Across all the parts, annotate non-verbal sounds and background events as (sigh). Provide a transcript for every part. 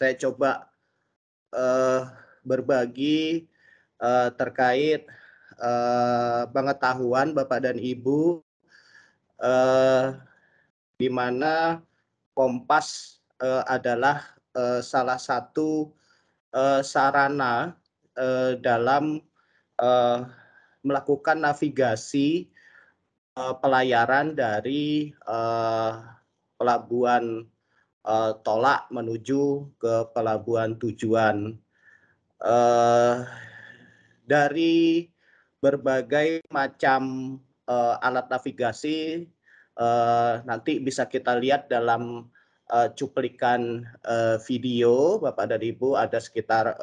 saya coba uh, berbagi uh, terkait uh, pengetahuan Bapak dan Ibu uh, di mana Kompas uh, adalah uh, salah satu uh, sarana uh, dalam uh, melakukan navigasi uh, pelayaran dari uh, pelabuhan uh, tolak menuju ke pelabuhan tujuan. Uh, dari berbagai macam uh, alat navigasi uh, nanti bisa kita lihat dalam uh, cuplikan uh, video Bapak dan Ibu ada sekitar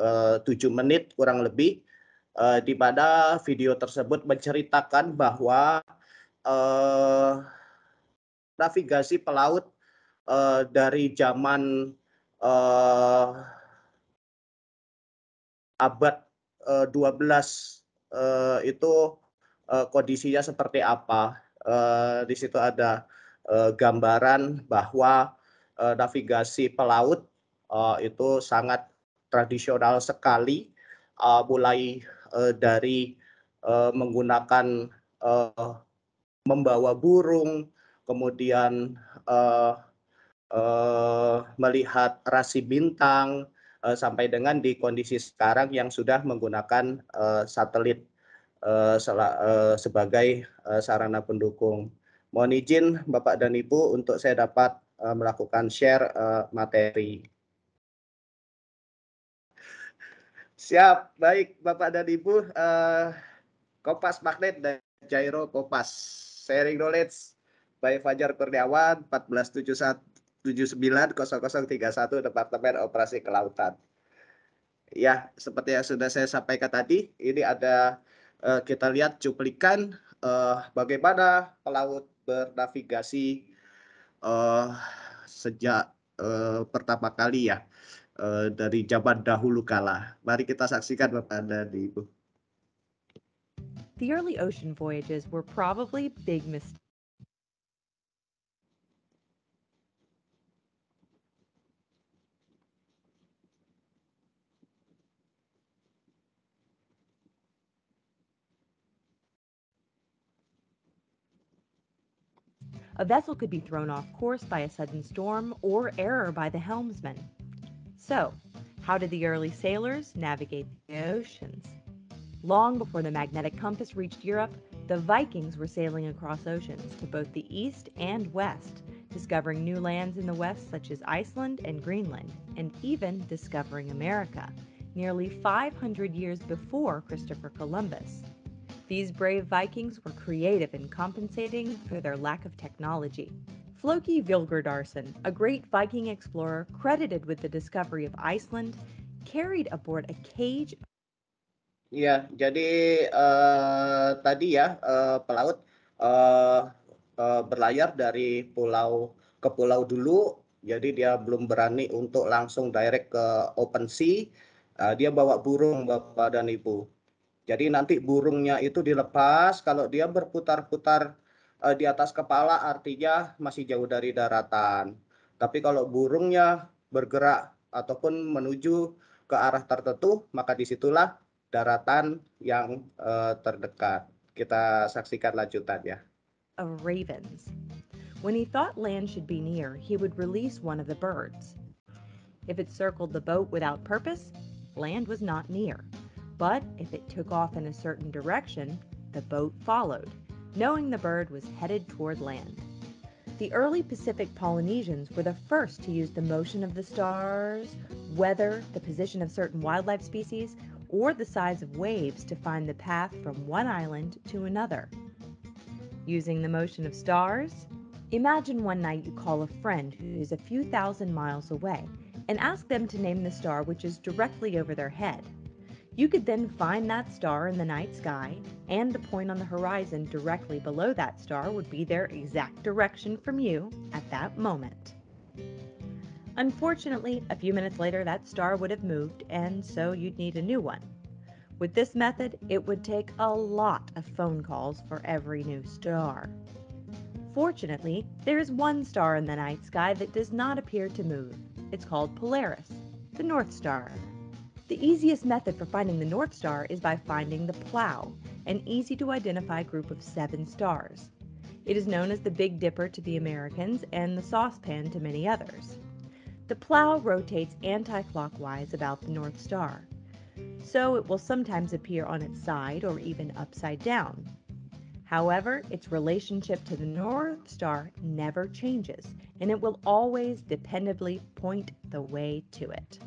tujuh menit kurang lebih uh, di mana video tersebut menceritakan bahwa uh, navigasi pelaut uh, dari zaman uh, abad uh, 12 uh, itu uh, kondisinya seperti apa. Uh, di situ ada uh, gambaran bahwa uh, navigasi pelaut uh, itu sangat tradisional sekali, uh, mulai uh, dari uh, menggunakan uh, membawa burung, kemudian uh, Eh, melihat rasi bintang eh, sampai dengan di kondisi sekarang yang sudah menggunakan eh, satelit sebagai sarana pendukung. Mohon izin Bapak dan Ibu untuk saya dapat melakukan share materi. Siap, baik Bapak dan Ibu. Kopas Magnet dan Jairo Kopas. Sharing Knowledge by Fajar Kurniawan 1471 790031 Departemen Operasi Kelautan. Ya, seperti yang sudah saya sampaikan tadi, ini ada uh, kita lihat cuplikan uh, bagaimana pelaut bernavigasi uh, sejak uh, pertama kali ya uh, dari zaman dahulu kala. Mari kita saksikan Bapak dan Ibu. The early ocean voyages were probably big mistakes. A vessel could be thrown off course by a sudden storm or error by the helmsman. So, how did the early sailors navigate the oceans? Long before the magnetic compass reached Europe, the Vikings were sailing across oceans to both the east and west, discovering new lands in the west such as Iceland and Greenland, and even discovering America, nearly 500 years before Christopher Columbus. These brave Vikings were creative in compensating for their lack of technology. Floki Vilgardarsson, a great Viking explorer credited with the discovery of Iceland, carried aboard a cage. Ya, jadi uh, tadi ya uh, pelaut uh, uh, berlayar dari pulau ke pulau dulu, jadi dia belum berani untuk langsung direct ke open sea. Uh, dia bawa burung bapak dan ibu. Jadi nanti burungnya itu dilepas, kalau dia berputar-putar eh, di atas kepala artinya masih jauh dari daratan. Tapi kalau burungnya bergerak ataupun menuju ke arah tertentu, maka disitulah daratan yang eh, terdekat. Kita saksikan lanjutannya. A ravens. When he thought land should be near, he would release one of the birds. If it circled the boat without purpose, land was not near. but if it took off in a certain direction, the boat followed, knowing the bird was headed toward land. The early Pacific Polynesians were the first to use the motion of the stars, weather, the position of certain wildlife species, or the size of waves to find the path from one island to another. Using the motion of stars, imagine one night you call a friend who is a few thousand miles away and ask them to name the star which is directly over their head. You could then find that star in the night sky, and the point on the horizon directly below that star would be their exact direction from you at that moment. Unfortunately, a few minutes later, that star would have moved, and so you'd need a new one. With this method, it would take a lot of phone calls for every new star. Fortunately, there is one star in the night sky that does not appear to move. It's called Polaris, the North Star. The easiest method for finding the North Star is by finding the plow, an easy to identify group of seven stars. It is known as the Big Dipper to the Americans and the saucepan to many others. The plow rotates anti-clockwise about the North Star, so it will sometimes appear on its side or even upside down. However, its relationship to the North Star never changes, and it will always dependably point the way to it.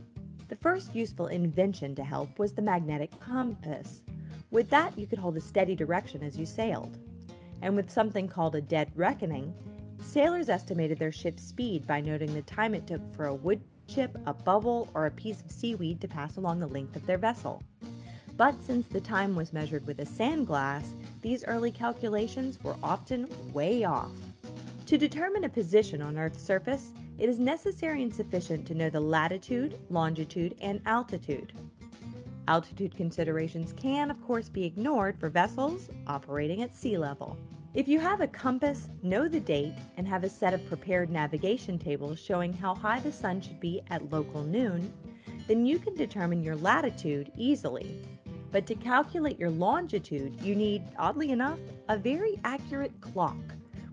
The first useful invention to help was the magnetic compass. With that, you could hold a steady direction as you sailed. And with something called a dead reckoning, sailors estimated their ship's speed by noting the time it took for a wood chip, a bubble, or a piece of seaweed to pass along the length of their vessel. But since the time was measured with a sandglass, these early calculations were often way off. To determine a position on Earth's surface, it is necessary and sufficient to know the latitude, longitude, and altitude. Altitude considerations can, of course, be ignored for vessels operating at sea level. If you have a compass, know the date, and have a set of prepared navigation tables showing how high the sun should be at local noon, then you can determine your latitude easily. But to calculate your longitude, you need, oddly enough, a very accurate clock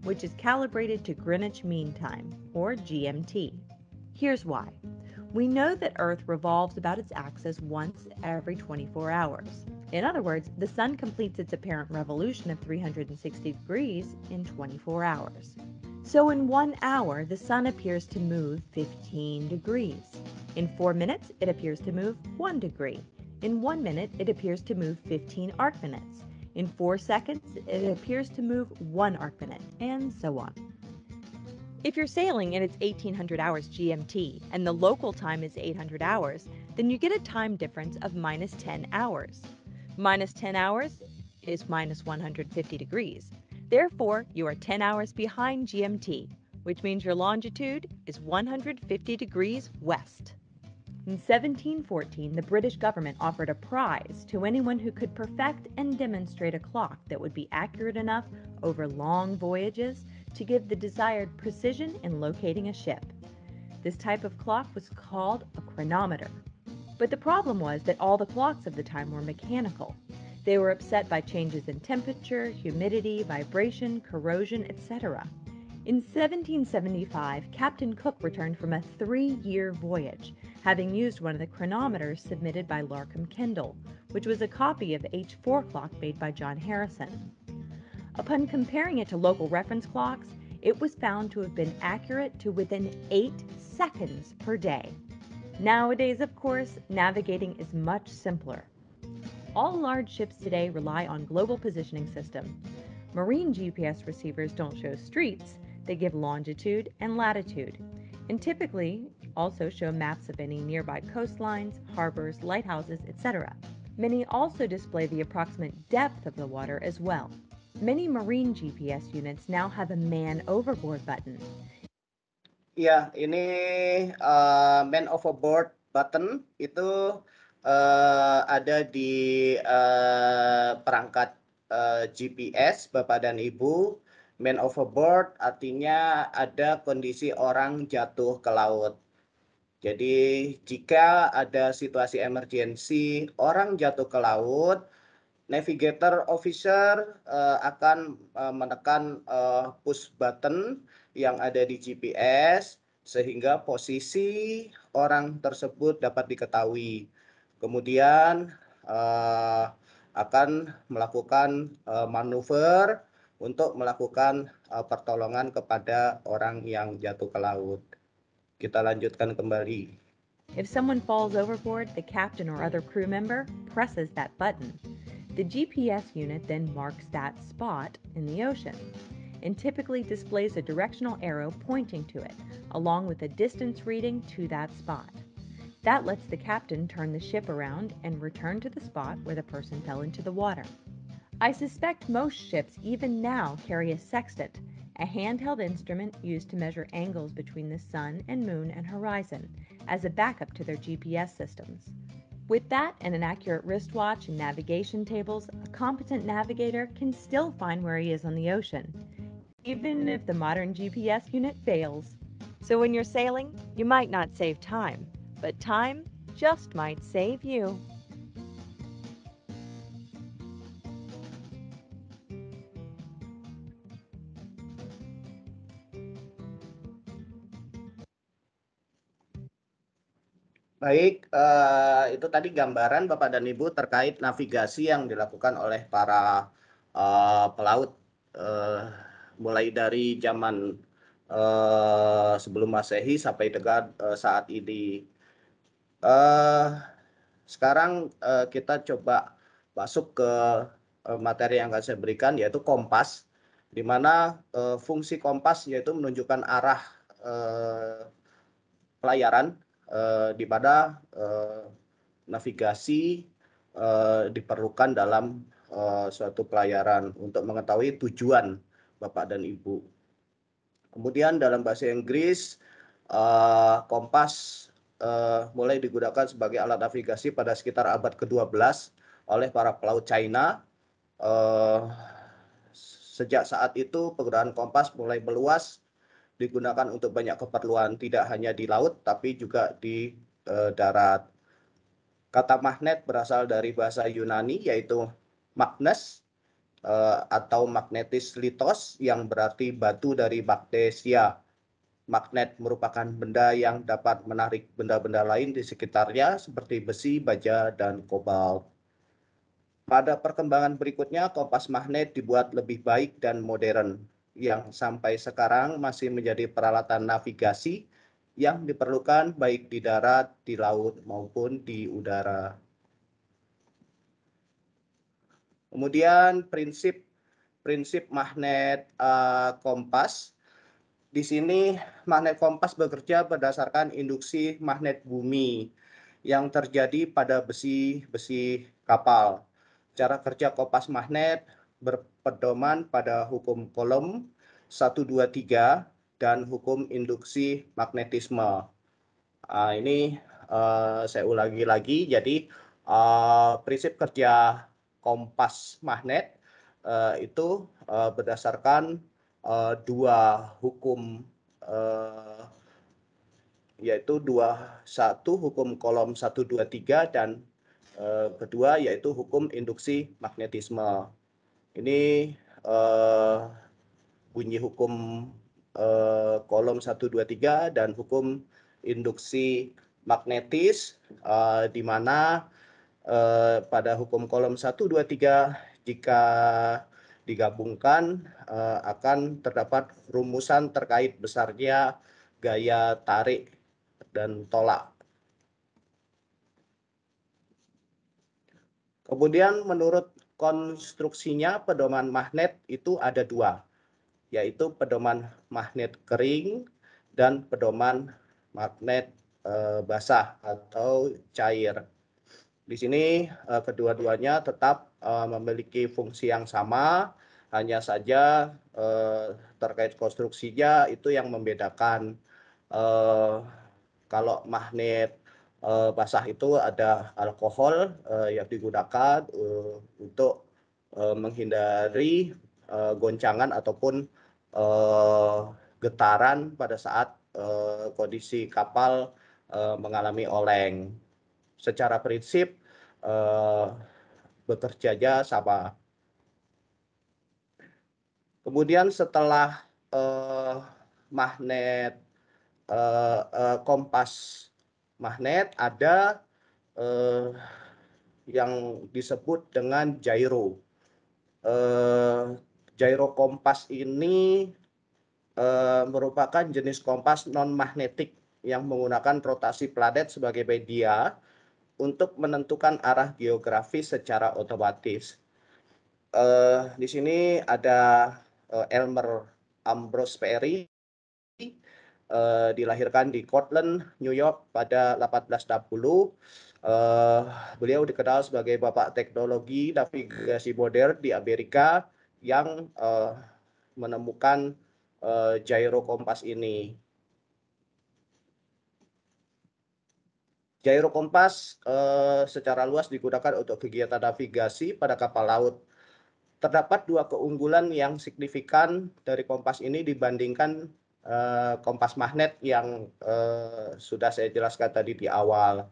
which is calibrated to Greenwich Mean Time, or GMT. Here's why. We know that Earth revolves about its axis once every 24 hours. In other words, the Sun completes its apparent revolution of 360 degrees in 24 hours. So, in one hour, the Sun appears to move 15 degrees. In four minutes, it appears to move one degree. In one minute, it appears to move 15 arc minutes. In four seconds, it appears to move one arc minute, and so on. If you're sailing and it's 1800 hours GMT and the local time is 800 hours, then you get a time difference of minus 10 hours. Minus 10 hours is minus 150 degrees. Therefore, you are 10 hours behind GMT, which means your longitude is 150 degrees west. In 1714, the British government offered a prize to anyone who could perfect and demonstrate a clock that would be accurate enough over long voyages to give the desired precision in locating a ship. This type of clock was called a chronometer. But the problem was that all the clocks of the time were mechanical. They were upset by changes in temperature, humidity, vibration, corrosion, etc. In 1775, Captain Cook returned from a three-year voyage, having used one of the chronometers submitted by Larcom Kendall, which was a copy of H4 clock made by John Harrison. Upon comparing it to local reference clocks, it was found to have been accurate to within 8 seconds per day. Nowadays, of course, navigating is much simpler. All large ships today rely on global positioning system. Marine GPS receivers don't show streets, they give longitude and latitude, and typically also show maps of any nearby coastlines, harbors, lighthouses, etc. Many also display the approximate depth of the water as well. Many marine GPS units now have a man overboard button. Yeah, ini uh, man overboard button itu uh, ada di uh, perangkat uh, GPS Bapak dan Ibu man overboard artinya ada kondisi orang jatuh ke laut. Jadi jika ada situasi emergensi orang jatuh ke laut, navigator officer uh, akan uh, menekan uh, push button yang ada di GPS sehingga posisi orang tersebut dapat diketahui. Kemudian uh, akan melakukan uh, manuver untuk melakukan uh, pertolongan kepada orang yang jatuh ke laut. Kita lanjutkan kembali. If someone falls overboard, the captain or other crew member presses that button. The GPS unit then marks that spot in the ocean and typically displays a directional arrow pointing to it, along with a distance reading to that spot. That lets the captain turn the ship around and return to the spot where the person fell into the water. I suspect most ships even now carry a sextant, a handheld instrument used to measure angles between the sun and moon and horizon, as a backup to their GPS systems. With that and an accurate wristwatch and navigation tables, a competent navigator can still find where he is on the ocean, even if the modern GPS unit fails. So when you're sailing, you might not save time, but time just might save you. Baik, eh, itu tadi gambaran Bapak dan Ibu terkait navigasi yang dilakukan oleh para eh, pelaut eh, mulai dari zaman eh, sebelum Masehi sampai dekat eh, saat ini. Eh, sekarang eh, kita coba masuk ke eh, materi yang akan saya berikan yaitu kompas, di mana eh, fungsi kompas yaitu menunjukkan arah eh, pelayaran Eh, di mana eh, navigasi eh, diperlukan dalam suatu pelayaran untuk mengetahui tujuan Bapak dan Ibu. Kemudian dalam bahasa Inggris, kompas mulai digunakan sebagai alat navigasi pada sekitar abad ke-12 oleh para pelaut China. Sejak saat itu penggunaan kompas mulai meluas digunakan untuk banyak keperluan tidak hanya di laut tapi juga di e, darat. Kata magnet berasal dari bahasa Yunani yaitu magnes e, eh, atau magnetis litos yang berarti batu dari magnesia. Magnet merupakan benda yang dapat menarik benda-benda lain di sekitarnya seperti besi, baja, dan kobalt. Pada perkembangan berikutnya, kompas magnet dibuat lebih baik dan modern yang sampai sekarang masih menjadi peralatan navigasi yang diperlukan baik di darat, di laut, maupun di udara. Kemudian prinsip prinsip magnet uh, kompas. Di sini magnet kompas bekerja berdasarkan induksi magnet bumi yang terjadi pada besi-besi kapal. Cara kerja kompas magnet berpedoman pada hukum kolom 123 dan hukum induksi magnetisme. Uh, ini uh, saya ulangi lagi, jadi uh, prinsip kerja kompas magnet uh, itu uh, berdasarkan uh, dua hukum uh, yaitu dua satu hukum kolom 123 dan uh, kedua yaitu hukum induksi magnetisme. Ini uh, bunyi hukum uh, kolom 1, 2, 3 dan hukum induksi magnetis uh, di mana uh, pada hukum kolom 1, 2, 3 jika digabungkan uh, akan terdapat rumusan terkait besarnya gaya tarik dan tolak. Kemudian menurut konstruksinya pedoman magnet itu ada dua, yaitu pedoman magnet kering dan pedoman magnet e, basah atau cair. Di sini e, kedua-duanya tetap e, memiliki fungsi yang sama, hanya saja e, terkait konstruksinya itu yang membedakan. E, kalau magnet uh, basah itu ada alkohol uh, yang digunakan uh, untuk uh, menghindari uh, goncangan ataupun uh, getaran pada saat uh, kondisi kapal uh, mengalami oleng. Secara prinsip uh, bekerjanya sama. Kemudian setelah uh, magnet uh, uh, kompas magnet ada eh, yang disebut dengan gyro. Eh, gyro kompas ini eh, merupakan jenis kompas non magnetik yang menggunakan rotasi planet sebagai media untuk menentukan arah geografis secara otomatis. Eh, di sini ada eh, Elmer Ambrose Perry uh, dilahirkan di Cortland, New York pada 1860. Uh, eh, beliau dikenal sebagai bapak teknologi navigasi modern di Amerika yang uh, menemukan uh, gyro kompas ini. Gyro kompas uh, secara luas digunakan untuk kegiatan navigasi pada kapal laut terdapat dua keunggulan yang signifikan dari kompas ini dibandingkan Eh, kompas magnet yang eh, sudah saya jelaskan tadi di awal.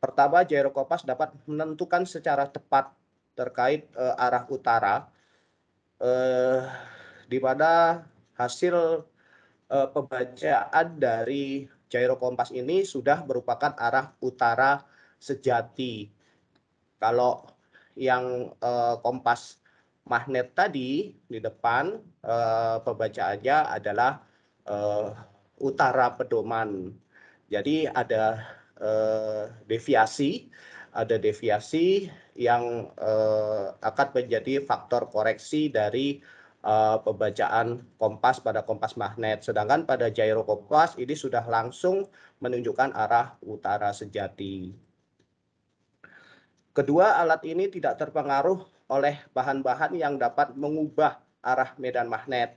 Pertama, gyro kompas dapat menentukan secara tepat terkait eh, arah utara, di mana hasil pembacaan dari gyro kompas ini sudah merupakan arah utara sejati. Kalau yang kompas magnet tadi di depan pembaca eh, pembacaannya adalah eh, utara pedoman. Jadi ada eh, deviasi, ada deviasi yang akan menjadi faktor koreksi dari pembacaan kompas pada kompas magnet. Sedangkan pada gyro kompas ini sudah langsung menunjukkan arah utara sejati. Kedua, alat ini tidak terpengaruh oleh bahan-bahan yang dapat mengubah arah medan magnet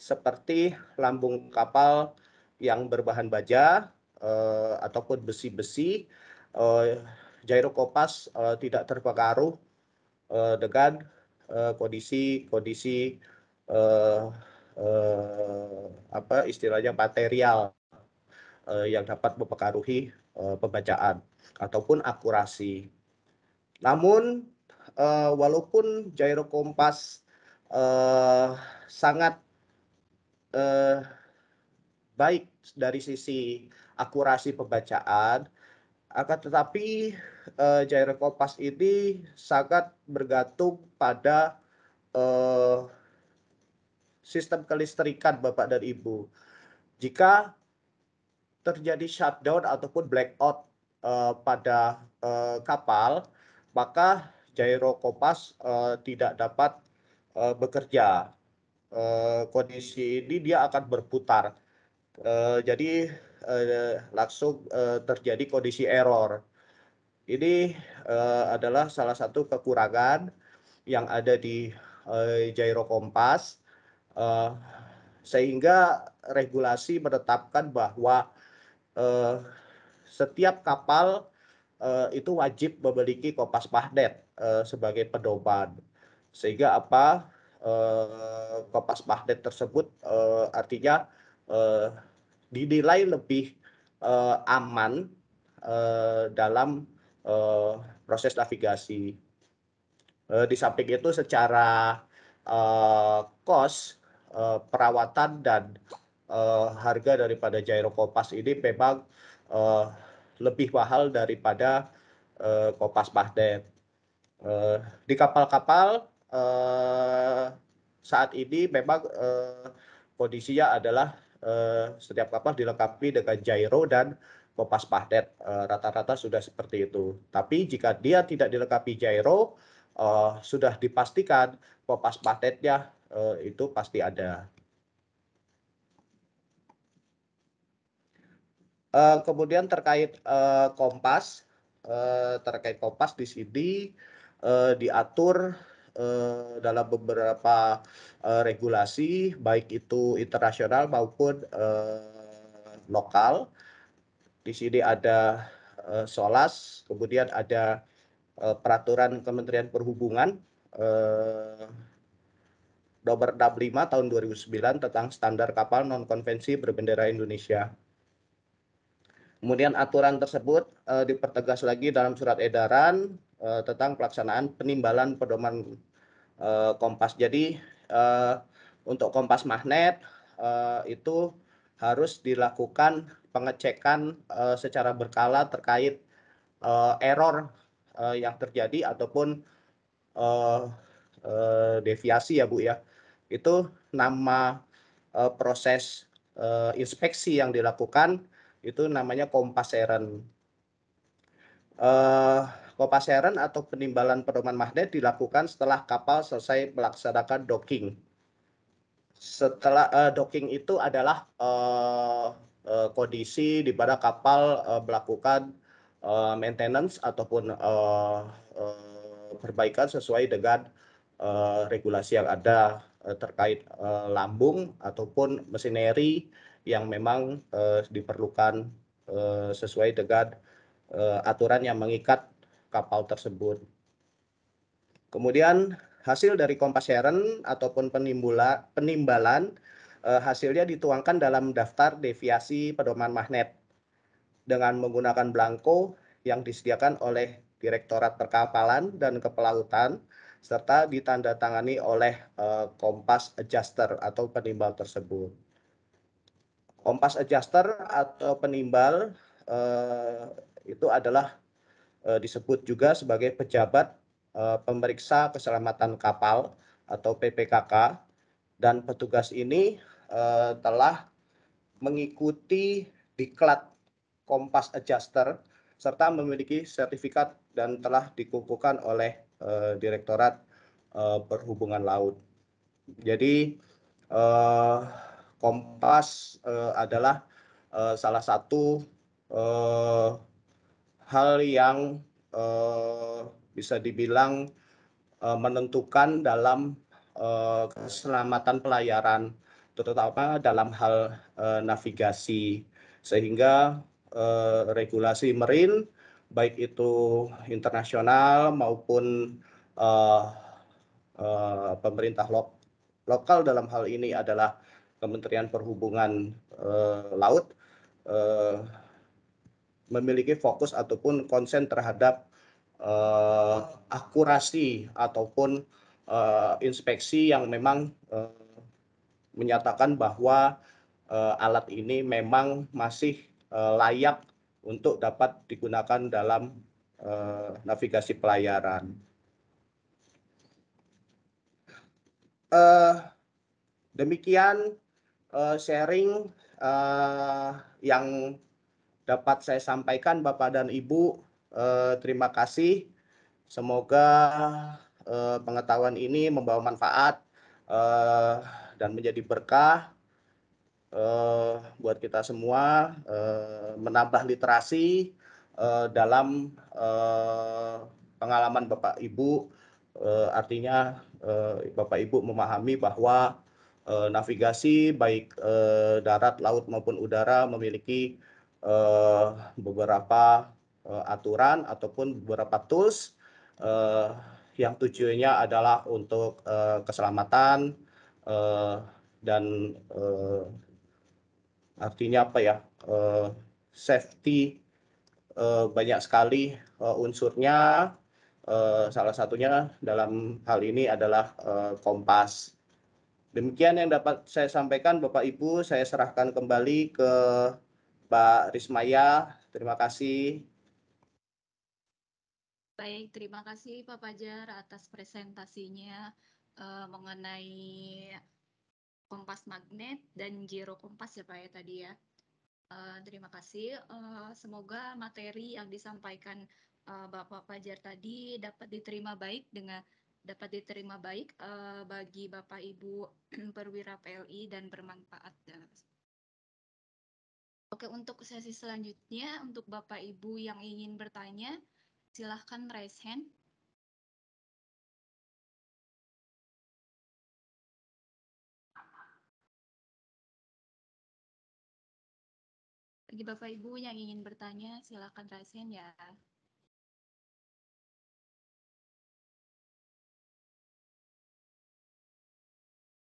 seperti lambung kapal yang berbahan baja eh, ataupun besi-besi eh, gyrokopas eh, tidak terpengaruh eh, dengan eh, kondisi kondisi eh, eh, apa istilahnya material eh, yang dapat mempengaruhi eh, pembacaan ataupun akurasi. Namun uh, walaupun gyro kompas uh, sangat uh, baik dari sisi akurasi pembacaan, akan tetapi uh, gyro kompas ini sangat bergantung pada uh, sistem kelistrikan Bapak dan Ibu. Jika terjadi shutdown ataupun blackout uh, pada uh, kapal, maka Jairo Kopas uh, eh, tidak dapat uh, bekerja. Uh, kondisi ini dia akan berputar. Uh, jadi uh, langsung uh, terjadi kondisi error. Ini uh, adalah salah satu kekurangan yang ada di uh, Jairo Kompas. Uh, sehingga regulasi menetapkan bahwa uh, setiap kapal uh, itu wajib memiliki kompas magnet. Eh, sebagai pedoman. Sehingga apa uh, eh, Kompas Magnet tersebut uh, artinya uh, dinilai lebih uh, aman uh, dalam uh, proses navigasi. Uh, di samping itu secara uh, cost uh, perawatan dan uh, harga daripada gyro kopas ini memang uh, lebih mahal daripada uh, kopas magnet. Eh, di kapal-kapal eh, saat ini memang eh, kondisinya adalah setiap kapal dilengkapi dengan gyro dan kompas pahdet. Rata-rata sudah seperti itu. Tapi jika dia tidak dilengkapi gyro, sudah dipastikan kompas pahdetnya uh, itu pasti ada. kemudian terkait kompas, terkait kompas di sini uh, diatur uh, dalam beberapa uh, regulasi baik itu internasional maupun uh, lokal. Di sini ada uh, SOLAS, kemudian ada uh, peraturan Kementerian Perhubungan uh, nomor 65 tahun 2009 tentang standar kapal non konvensi berbendera Indonesia. Kemudian aturan tersebut dipertegas lagi dalam surat edaran Eh, tentang pelaksanaan penimbalan pedoman eh, kompas. Jadi eh, untuk kompas magnet itu harus dilakukan pengecekan secara berkala terkait error yang terjadi ataupun deviasi ya Bu ya. Itu nama proses inspeksi yang dilakukan itu namanya kompaseran. Uh, Kopaseren atau penimbalan pedoman magnet dilakukan setelah kapal selesai melaksanakan docking. Setelah uh, docking itu adalah uh, uh, kondisi di mana kapal uh, melakukan uh, maintenance ataupun uh, uh, perbaikan sesuai dengan uh, regulasi yang ada uh, terkait uh, lambung ataupun mesineri yang memang uh, diperlukan uh, sesuai dengan uh, aturan yang mengikat kapal tersebut. Kemudian hasil dari kompas ataupun penimbula, penimbalan eh, hasilnya dituangkan dalam daftar deviasi pedoman magnet dengan menggunakan blanko yang disediakan oleh Direktorat Perkapalan dan Kepelautan serta ditandatangani oleh eh, kompas adjuster atau penimbal tersebut. Kompas adjuster atau penimbal eh, itu adalah Eh, disebut juga sebagai pejabat eh, pemeriksa keselamatan kapal atau PPKK dan petugas ini eh, telah mengikuti diklat Kompas Adjuster serta memiliki sertifikat dan telah dikukuhkan oleh Direktorat Perhubungan Laut. Jadi Kompas adalah salah satu hal yang eh, bisa dibilang eh, menentukan dalam eh, keselamatan pelayaran terutama dalam hal navigasi sehingga regulasi marine baik itu internasional maupun pemerintah lokal dalam hal ini adalah Kementerian Perhubungan Laut memiliki fokus ataupun konsen terhadap uh, akurasi ataupun uh, inspeksi yang memang uh, menyatakan bahwa uh, alat ini memang masih uh, layak untuk dapat digunakan dalam uh, navigasi pelayaran. Uh, demikian uh, sharing uh, yang dapat saya sampaikan Bapak dan Ibu. Eh, terima kasih. Semoga eh, pengetahuan ini membawa manfaat eh, dan menjadi berkah eh, buat kita semua, eh, menambah literasi eh, dalam eh, pengalaman Bapak Ibu. Eh, artinya eh, Bapak Ibu memahami bahwa eh, navigasi baik eh, darat, laut maupun udara memiliki uh, beberapa uh, aturan ataupun beberapa tools uh, yang tujuannya adalah untuk uh, keselamatan uh, dan uh, artinya apa ya uh, safety uh, banyak sekali uh, unsurnya uh, salah satunya dalam hal ini adalah uh, kompas demikian yang dapat saya sampaikan bapak ibu saya serahkan kembali ke Mbak Rismaya, terima kasih. Baik, terima kasih Pak Pajar atas presentasinya uh, mengenai kompas magnet dan giro kompas ya Pak ya tadi ya. Uh, terima kasih. Uh, semoga materi yang disampaikan uh, Bapak Pajar tadi dapat diterima baik dengan dapat diterima baik uh, bagi Bapak Ibu (clears throat) perwira PLI dan bermanfaat. Oke, untuk sesi selanjutnya, untuk Bapak Ibu yang ingin bertanya, silahkan raise hand. Bagi Bapak Ibu yang ingin bertanya, silahkan raise hand ya.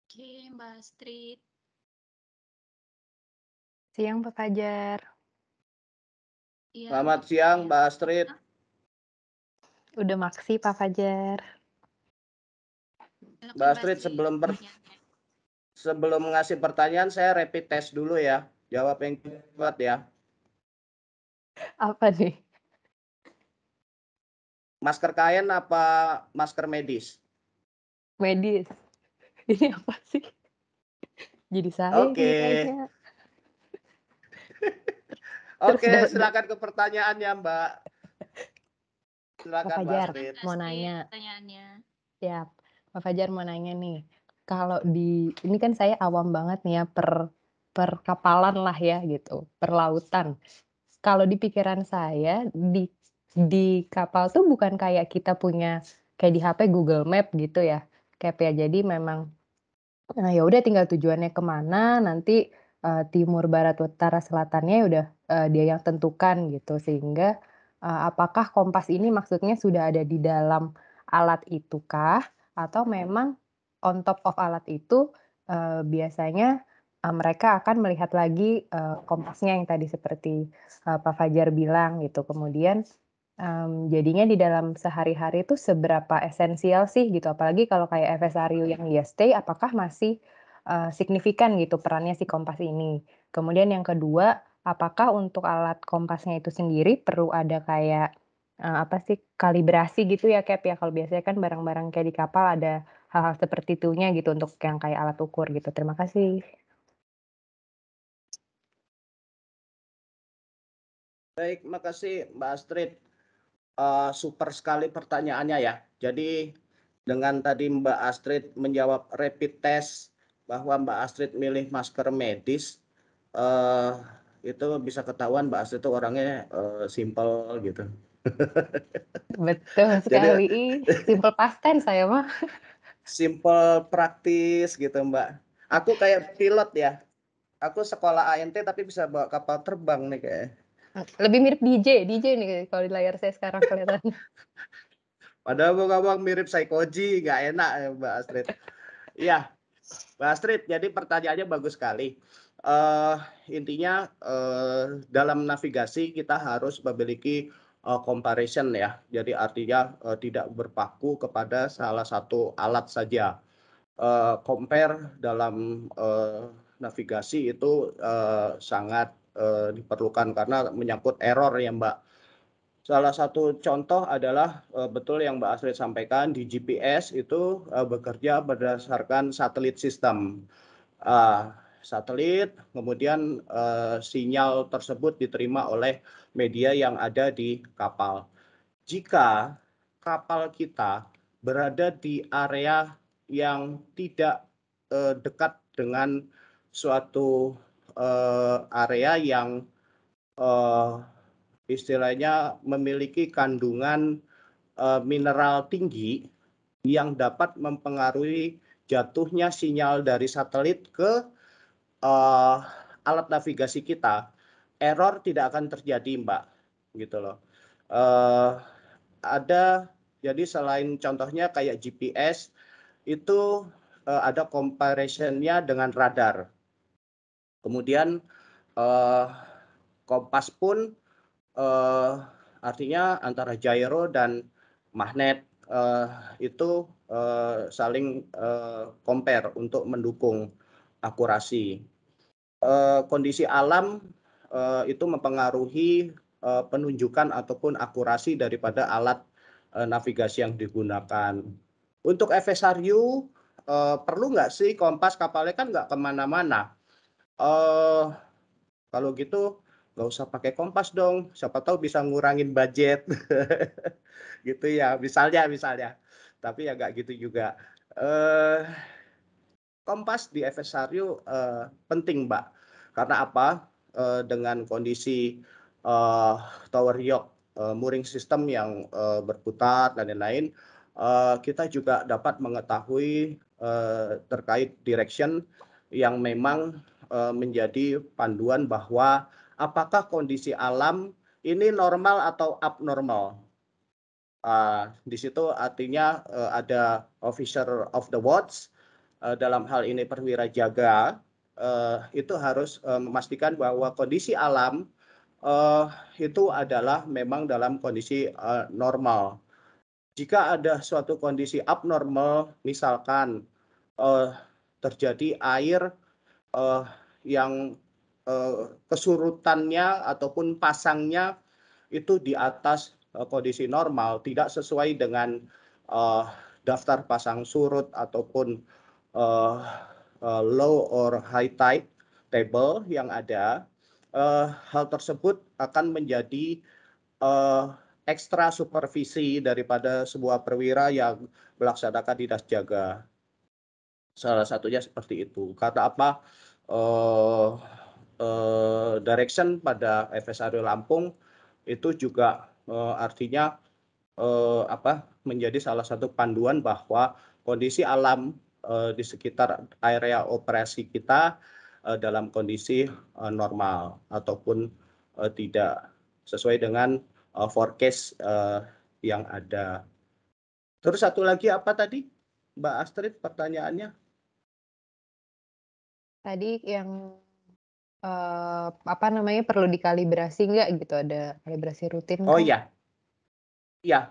Oke, Mbak Street. Siang Pak Fajar. Ya. Selamat siang Mbak Astrid. Udah maksi Pak Fajar. Mbak Astrid sebelum per sebelum ngasih pertanyaan saya rapid test dulu ya. Jawab yang cepat ya. Apa nih? Masker kain apa masker medis? Medis. (laughs) Ini apa sih? Jadi saya. Oke. Okay. Oke, okay, silakan ke pertanyaannya, Mbak. Silakan Mbak Fajar Mbak mau nanya. Iya, pertanyaannya. Ya, Mbak Fajar mau nanya nih. Kalau di ini kan saya awam banget nih ya per perkapalan lah ya gitu, per lautan. Kalau di pikiran saya di di kapal tuh bukan kayak kita punya kayak di HP Google Map gitu ya. Kayak ya jadi memang nah ya udah tinggal tujuannya kemana nanti uh, timur, barat, utara, selatannya ya udah uh, dia yang tentukan gitu sehingga uh, apakah kompas ini maksudnya sudah ada di dalam alat itukah atau memang on top of alat itu uh, biasanya uh, mereka akan melihat lagi uh, kompasnya yang tadi seperti uh, Pak Fajar bilang gitu kemudian um, jadinya di dalam sehari-hari itu seberapa esensial sih gitu apalagi kalau kayak FSRU yang dia stay apakah masih uh, signifikan gitu perannya si kompas ini. Kemudian yang kedua, apakah untuk alat kompasnya itu sendiri perlu ada kayak uh, apa sih kalibrasi gitu ya Cap ya kalau biasanya kan barang-barang kayak di kapal ada hal-hal seperti itunya gitu untuk yang kayak alat ukur gitu. Terima kasih. Baik, makasih Mbak Astrid. Uh, super sekali pertanyaannya ya. Jadi dengan tadi Mbak Astrid menjawab rapid test bahwa Mbak Astrid milih masker medis uh, itu bisa ketahuan Mbak Astrid itu orangnya uh, eh, simple gitu. (laughs) Betul sekali. Jadi, simple pasten saya mah. Simple praktis gitu Mbak. Aku kayak pilot ya. Aku sekolah ANT tapi bisa bawa kapal terbang nih kayak. Lebih mirip DJ, DJ nih kalau di layar saya sekarang kelihatan. Padahal bang abang mirip psikologi, nggak enak ya Mbak Astrid. Iya, Mbak Astrid, jadi pertanyaannya bagus sekali. Uh, intinya uh, dalam navigasi kita harus memiliki uh, comparison ya. Jadi artinya uh, tidak berpaku kepada salah satu alat saja. Uh, compare dalam uh, navigasi itu uh, sangat uh, diperlukan karena menyangkut error ya Mbak Salah satu contoh adalah uh, betul yang Mbak Astrid sampaikan di GPS itu uh, bekerja berdasarkan satelit sistem. Uh, satelit, kemudian uh, sinyal tersebut diterima oleh media yang ada di kapal. Jika kapal kita berada di area yang tidak uh, dekat dengan suatu uh, area yang uh, istilahnya memiliki kandungan eh, mineral tinggi yang dapat mempengaruhi jatuhnya sinyal dari satelit ke eh, alat navigasi kita. Error tidak akan terjadi, Mbak. Gitu loh. Eh, ada jadi selain contohnya kayak GPS itu uh, ada comparisonnya dengan radar. Kemudian kompas pun uh, artinya antara gyro dan magnet uh, itu uh, saling uh, compare untuk mendukung akurasi. Uh, kondisi alam uh, itu mempengaruhi uh, penunjukan ataupun akurasi daripada alat uh, navigasi yang digunakan. Untuk FSRU uh, perlu nggak sih kompas kapalnya kan nggak kemana-mana. Uh, kalau gitu nggak usah pakai kompas dong siapa tahu bisa ngurangin budget (laughs) gitu ya misalnya misalnya tapi ya nggak gitu juga eh, kompas di FSRU eh, penting mbak karena apa eh, dengan kondisi eh, tower yoke eh, mooring system yang eh, berputar dan lain-lain eh, kita juga dapat mengetahui eh, terkait direction yang memang eh, menjadi panduan bahwa apakah kondisi alam ini normal atau abnormal. Uh, di situ artinya uh, ada officer of the watch, eh, uh, dalam hal ini perwira jaga, uh, eh, itu harus uh, memastikan bahwa kondisi alam uh, itu adalah memang dalam kondisi uh, normal. Jika ada suatu kondisi abnormal, misalkan uh, terjadi air uh, yang Eh, kesurutannya ataupun pasangnya itu di atas eh, kondisi normal tidak sesuai dengan eh, daftar pasang surut ataupun low or high tide table yang ada hal tersebut akan menjadi ekstra supervisi daripada sebuah perwira yang melaksanakan dinas jaga. Salah satunya seperti itu. kata apa? Uh, Eh, direction pada FSRU Lampung itu juga uh, artinya uh, apa menjadi salah satu panduan bahwa kondisi alam uh, di sekitar area operasi kita uh, dalam kondisi uh, normal ataupun uh, tidak sesuai dengan uh, forecast uh, yang ada. Terus satu lagi apa tadi, Mbak Astrid pertanyaannya? Tadi yang uh, apa namanya, perlu dikalibrasi nggak gitu? Ada kalibrasi rutin Oh, iya, iya. Iya,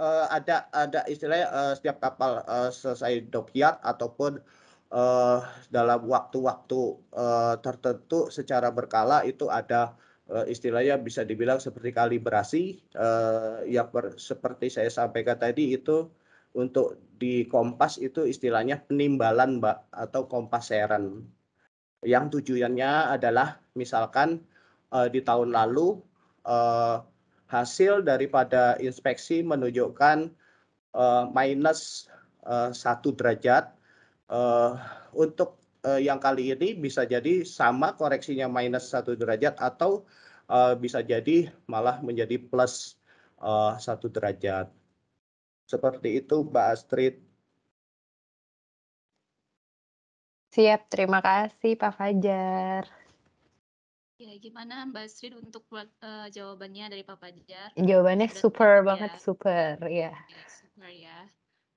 uh, ada ada istilahnya, uh, setiap kapal, uh, selesai dockyard ataupun, uh, dalam waktu-waktu, uh, tertentu secara berkala itu ada, istilahnya bisa dibilang seperti kalibrasi, eee, yang seperti saya sampaikan tadi itu untuk di kompas itu istilahnya penimbalan, Mbak, atau seran yang tujuannya adalah misalkan uh, di tahun lalu uh, hasil daripada inspeksi menunjukkan uh, minus satu uh, derajat uh, untuk uh, yang kali ini bisa jadi sama koreksinya minus satu derajat atau uh, bisa jadi malah menjadi plus satu uh, derajat seperti itu Mbak Astrid Siap, terima kasih Pak Fajar. Ya, gimana Mbak Sri untuk uh, jawabannya dari Pak Fajar? Jawabannya Sudah super ya. banget, super iya. ya. Super ya.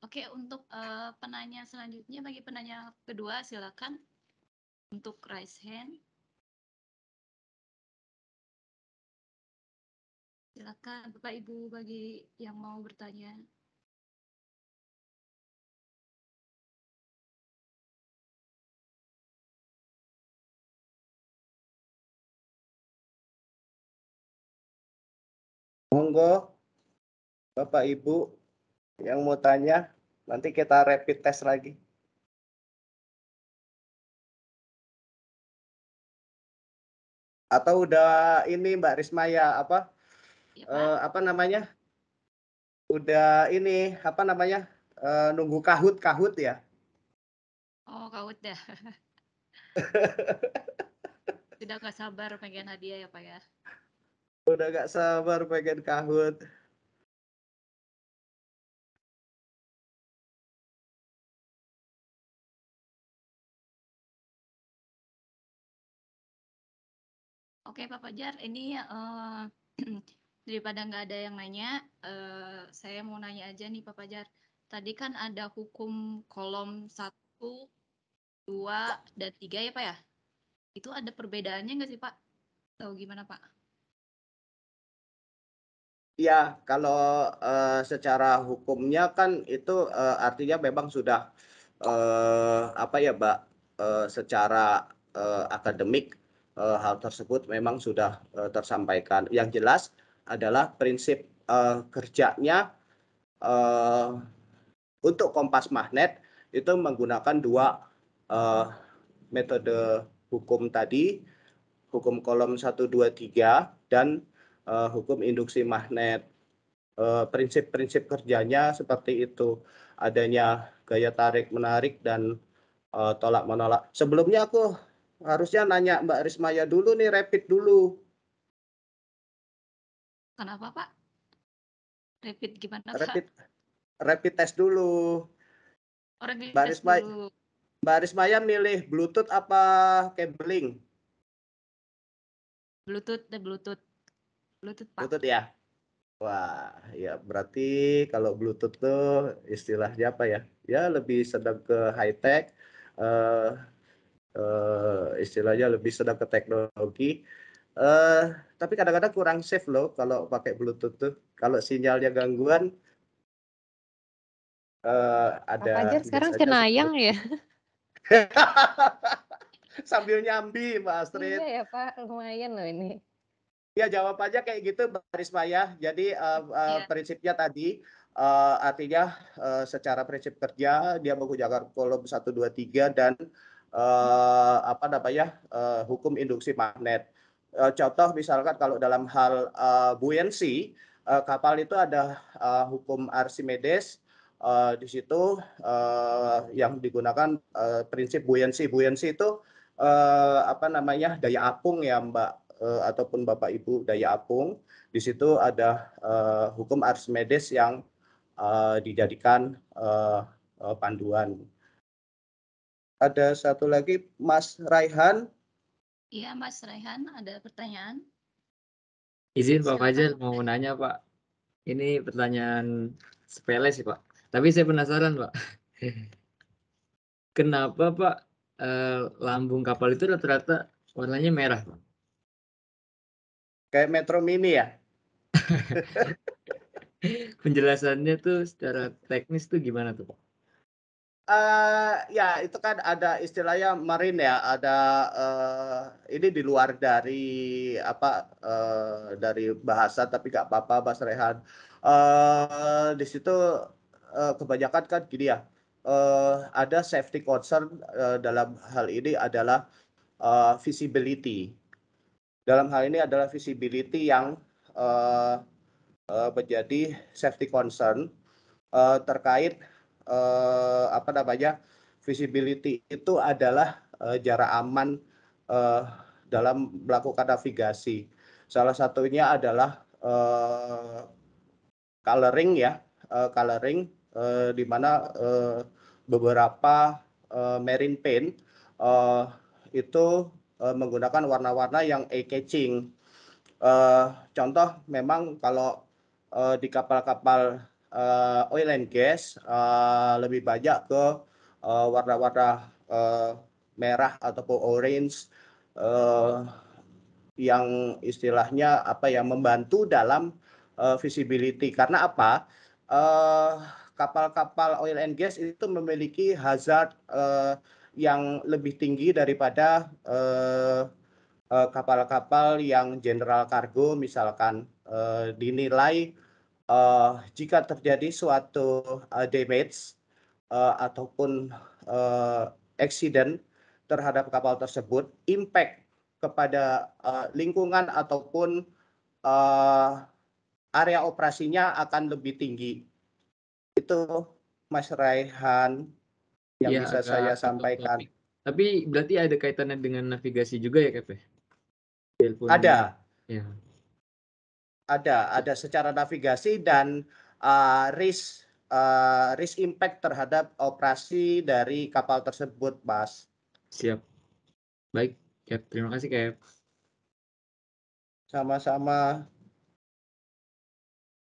Oke, untuk uh, penanya selanjutnya bagi penanya kedua silakan untuk raise hand. Silakan Bapak Ibu bagi yang mau bertanya. monggo Bapak Ibu yang mau tanya, nanti kita rapid test lagi. Atau udah ini Mbak Rismaya apa? Ya, uh, apa namanya? Udah ini apa namanya? Uh, nunggu kahut kahut ya? Oh kahut dah. (laughs) Sudah nggak sabar pengen hadiah ya Pak ya? Udah gak sabar pengen kahut. Oke Pak Fajar, ini uh, (clears throat) daripada nggak ada yang nanya, uh, saya mau nanya aja nih Pak Fajar. Tadi kan ada hukum kolom 1, 2, dan 3 ya Pak ya? Itu ada perbedaannya nggak sih Pak? Atau gimana Pak? Ya, kalau uh, secara hukumnya kan itu uh, artinya memang sudah uh, apa ya, Mbak? Uh, secara uh, akademik uh, hal tersebut memang sudah uh, tersampaikan. Yang jelas adalah prinsip uh, kerjanya uh, untuk kompas magnet itu menggunakan dua uh, metode hukum tadi, hukum kolom satu dua tiga dan uh, hukum induksi magnet. Eh, prinsip-prinsip uh, kerjanya seperti itu, adanya gaya tarik menarik dan uh, tolak menolak. Sebelumnya aku harusnya nanya Mbak Rismaya dulu nih, rapid dulu. Kenapa Pak? Rapid gimana Pak? Rapid, rapid test dulu. Oh, Mbak test Rismaya, milih Bluetooth apa cabling? Bluetooth Bluetooth. Bluetooth Pak. Bluetooth ya. Wah, ya berarti kalau Bluetooth tuh istilahnya apa ya? Ya lebih sedang ke high tech, uh, eh, uh, eh, istilahnya lebih sedang ke teknologi. Uh, tapi kadang-kadang kurang safe loh kalau pakai Bluetooth tuh. Kalau sinyalnya gangguan, uh, ada. Pak aja sekarang cenayang ya? (laughs) Sambil nyambi, Mbak Astrid. Iya ya Pak, lumayan loh ini. Ya aja kayak gitu Mbak Risma ya. Jadi uh, uh, ya. prinsipnya tadi uh, artinya uh, secara prinsip kerja dia menggunakan kolom 1 2 3 dan uh, apa namanya uh, hukum induksi magnet. Uh, contoh misalkan kalau dalam hal uh, buoyancy uh, kapal itu ada uh, hukum Archimedes uh, di situ uh, yang digunakan uh, prinsip buoyancy. Buoyancy itu uh, apa namanya daya apung ya Mbak Eh, ataupun Bapak Ibu Daya Apung, di situ ada uh, hukum Arsmedes yang uh, dijadikan panduan. Ada satu lagi Mas Raihan. Iya, Mas Raihan, ada pertanyaan? Izin Pak Fajar mau nanya Pak. Ini pertanyaan sepele sih Pak. Tapi saya penasaran Pak. (laughs) Kenapa Pak lambung kapal itu rata-rata warnanya merah Pak? Kayak Metro Mini ya? (laughs) Penjelasannya tuh secara teknis tuh gimana tuh Pak? Uh, ya itu kan ada istilahnya Marin ya ada uh, ini di luar dari apa uh, dari bahasa tapi gak apa-apa Mas Rehan uh, di situ uh, kebanyakan kan gini ya uh, ada safety concern uh, dalam hal ini adalah uh, visibility dalam hal ini adalah visibility yang uh, uh, menjadi safety concern uh, terkait uh, apa namanya visibility itu adalah uh, jarak aman uh, dalam melakukan navigasi. Salah satunya adalah uh, coloring ya, uh, coloring uh, di mana uh, beberapa uh, marine paint uh, itu uh, menggunakan warna-warna yang eye catching. Uh, eh, contoh memang kalau uh, di kapal-kapal uh, oil and gas uh, lebih banyak ke warna-warna uh, uh, merah ataupun orange uh, yang istilahnya apa yang membantu dalam uh, visibility karena apa kapal-kapal uh, oil and gas itu memiliki hazard uh, yang lebih tinggi daripada eh, eh, kapal-kapal yang general cargo misalkan eh, dinilai uh, jika terjadi suatu uh, damage uh, ataupun uh, accident terhadap kapal tersebut, impact kepada uh, lingkungan ataupun uh, area operasinya akan lebih tinggi. Itu Mas Raihan yang ya, bisa saya sampaikan. Topik. Tapi berarti ada kaitannya dengan navigasi juga ya, Kev? Ya? Ada. Ya. Ada, ada secara navigasi dan uh, risk uh, risk impact terhadap operasi dari kapal tersebut, Mas. Siap. Baik, Kep. Terima kasih, Kep. Sama-sama.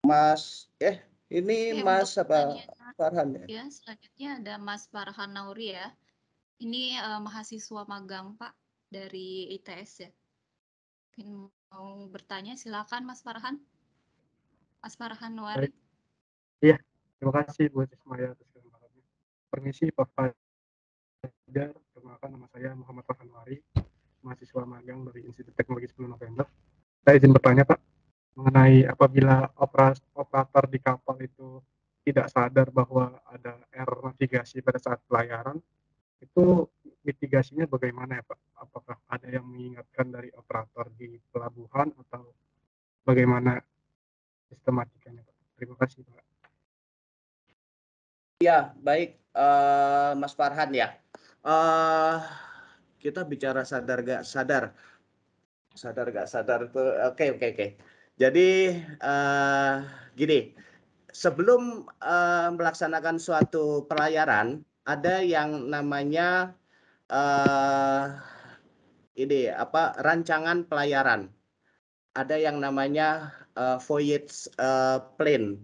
Mas, eh ini Oke, Mas apa Farhan ya? Ya, selanjutnya ada Mas Farhan Nauri ya. Ini uh, mahasiswa magang Pak dari ITS ya. Mungkin mau bertanya silakan Mas Farhan. Mas Farhan Nauri. Iya, terima kasih buat Ismaya atas kesempatannya. Permisi Pak Fajar, perkenalkan nama saya Muhammad Farhan Nauri, mahasiswa magang dari Institut Teknologi 10 November. Saya izin bertanya Pak mengenai apabila operas, operator di kapal itu tidak sadar bahwa ada error navigasi pada saat pelayaran, itu mitigasinya bagaimana ya Pak? Apakah ada yang mengingatkan dari operator di pelabuhan atau bagaimana sistematikanya Pak? Terima kasih Pak. Ya, baik uh, Mas Farhan ya. Uh, kita bicara sadar gak sadar sadar gak sadar itu oke okay, oke okay, oke okay jadi eh, gini sebelum eh, melaksanakan suatu pelayaran ada yang namanya eh, ini apa rancangan pelayaran ada yang namanya uh, voyage uh, plan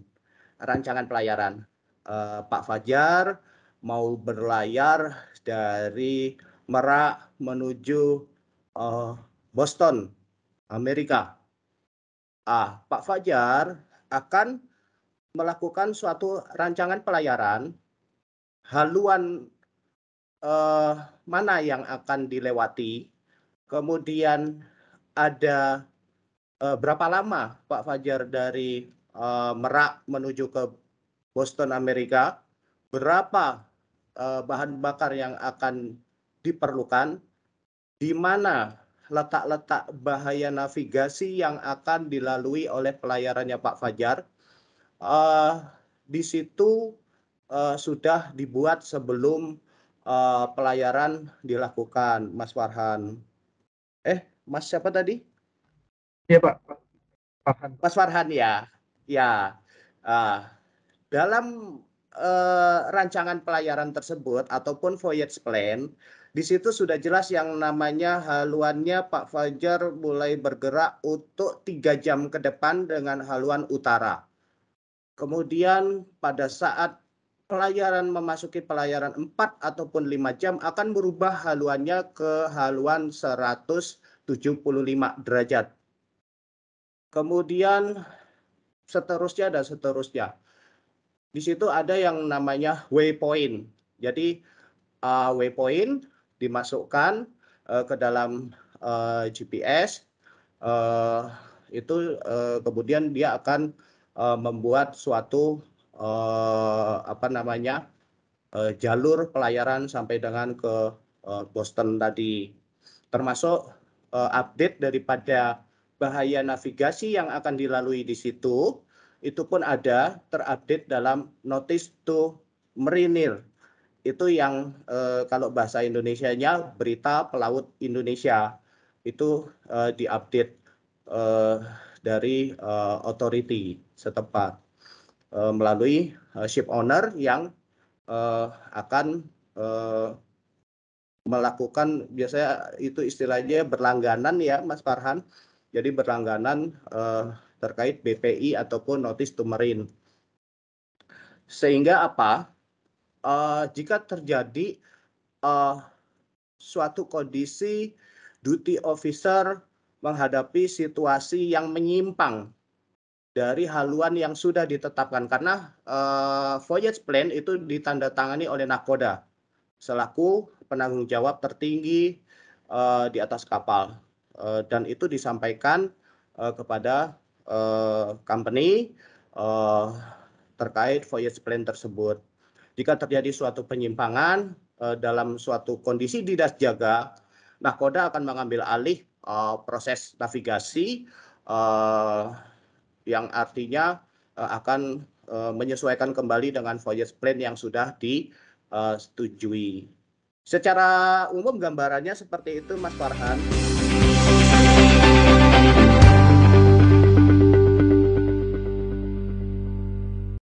rancangan pelayaran uh, Pak Fajar mau berlayar dari Merak menuju uh, Boston Amerika ah, Pak Fajar akan melakukan suatu rancangan pelayaran haluan eh, mana yang akan dilewati, kemudian ada eh, berapa lama Pak Fajar dari eh, Merak menuju ke Boston Amerika, berapa eh, bahan bakar yang akan diperlukan, di mana letak-letak bahaya navigasi yang akan dilalui oleh pelayarannya Pak Fajar. Uh, di situ uh, sudah dibuat sebelum uh, pelayaran dilakukan, Mas Farhan. Eh, Mas siapa tadi? Iya Pak. Farhan. Mas Farhan ya, ya. Uh, dalam uh, rancangan pelayaran tersebut ataupun voyage plan di situ sudah jelas yang namanya haluannya Pak Fajar mulai bergerak untuk tiga jam ke depan dengan haluan utara. Kemudian pada saat pelayaran memasuki pelayaran 4 ataupun 5 jam akan berubah haluannya ke haluan 175 derajat. Kemudian seterusnya dan seterusnya. Di situ ada yang namanya waypoint. Jadi uh, waypoint dimasukkan uh, ke dalam uh, eh, GPS uh, eh, itu uh, kemudian dia akan uh, membuat suatu uh, apa namanya uh, jalur pelayaran sampai dengan ke uh, Boston tadi termasuk uh, update daripada bahaya navigasi yang akan dilalui di situ itu pun ada terupdate dalam notice to marinir itu yang eh, kalau bahasa Indonesia-nya berita pelaut Indonesia itu eh, diupdate eh, dari eh, authority setempat eh, melalui eh, ship owner yang eh, akan eh, melakukan biasanya itu istilahnya berlangganan ya Mas Farhan. Jadi berlangganan eh, terkait BPI ataupun notice to marine. Sehingga apa? uh, jika terjadi uh, suatu kondisi duty officer menghadapi situasi yang menyimpang dari haluan yang sudah ditetapkan karena uh, voyage plan itu ditandatangani oleh nakoda selaku penanggung jawab tertinggi uh, di atas kapal uh, dan itu disampaikan uh, kepada uh, company uh, terkait voyage plan tersebut. Jika terjadi suatu penyimpangan uh, dalam suatu kondisi tidak jaga, nahkoda akan mengambil alih uh, proses navigasi uh, yang artinya uh, akan uh, menyesuaikan kembali dengan voyage plan yang sudah disetujui. Secara umum gambarannya seperti itu Mas Farhan.